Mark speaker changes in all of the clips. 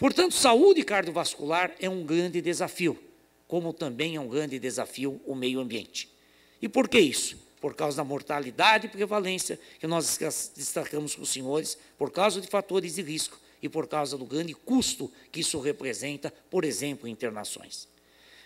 Speaker 1: Portanto, saúde cardiovascular é um grande desafio, como também é um grande desafio o meio ambiente. E por que isso? Por causa da mortalidade e prevalência que nós destacamos com os senhores, por causa de fatores de risco e por causa do grande custo que isso representa, por exemplo, internações.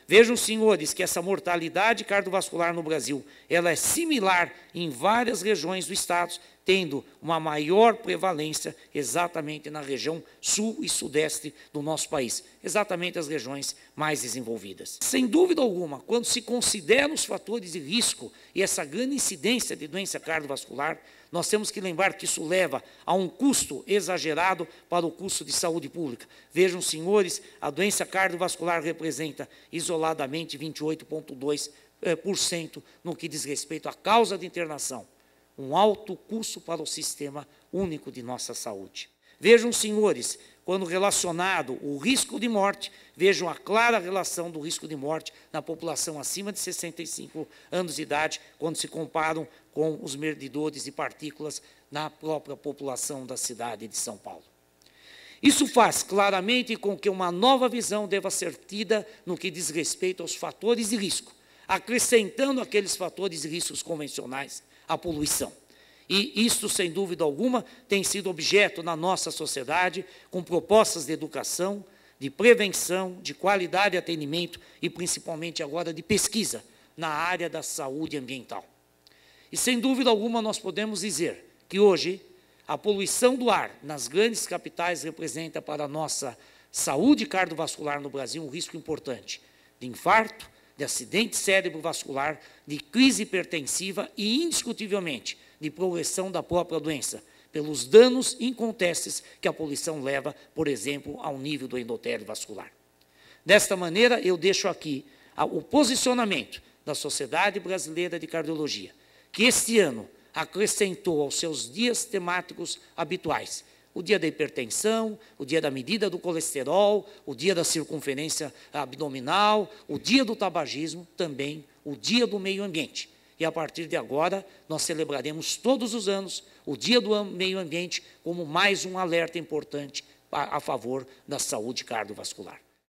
Speaker 1: Vejam, senhores, que essa mortalidade cardiovascular no Brasil, ela é similar em várias regiões do estado, tendo uma maior prevalência exatamente na região sul e sudeste do nosso país, exatamente as regiões mais desenvolvidas. Sem dúvida alguma, quando se considera os fatores de risco e essa grande incidência de doença cardiovascular, nós temos que lembrar que isso leva a um custo exagerado para o custo de saúde pública. Vejam, senhores, a doença cardiovascular representa isoladamente 28,2% eh, no que diz respeito à causa de internação um alto custo para o sistema único de nossa saúde. Vejam, senhores, quando relacionado o risco de morte, vejam a clara relação do risco de morte na população acima de 65 anos de idade, quando se comparam com os medidores de partículas na própria população da cidade de São Paulo. Isso faz claramente com que uma nova visão deva ser tida no que diz respeito aos fatores de risco, acrescentando aqueles fatores de riscos convencionais à poluição. E isso, sem dúvida alguma, tem sido objeto na nossa sociedade, com propostas de educação, de prevenção, de qualidade de atendimento e, principalmente agora, de pesquisa na área da saúde ambiental. E, sem dúvida alguma, nós podemos dizer que hoje a poluição do ar nas grandes capitais representa para a nossa saúde cardiovascular no Brasil um risco importante de infarto, de acidente cérebrovascular, de crise hipertensiva e, indiscutivelmente, de progressão da própria doença, pelos danos incontestes que a poluição leva, por exemplo, ao nível do endotélio vascular. Desta maneira, eu deixo aqui o posicionamento da Sociedade Brasileira de Cardiologia, que este ano acrescentou aos seus dias temáticos habituais o dia da hipertensão, o dia da medida do colesterol, o dia da circunferência abdominal, o dia do tabagismo, também o dia do meio ambiente. E a partir de agora, nós celebraremos todos os anos o Dia do Meio Ambiente como mais um alerta importante a, favor da saúde cardiovascular.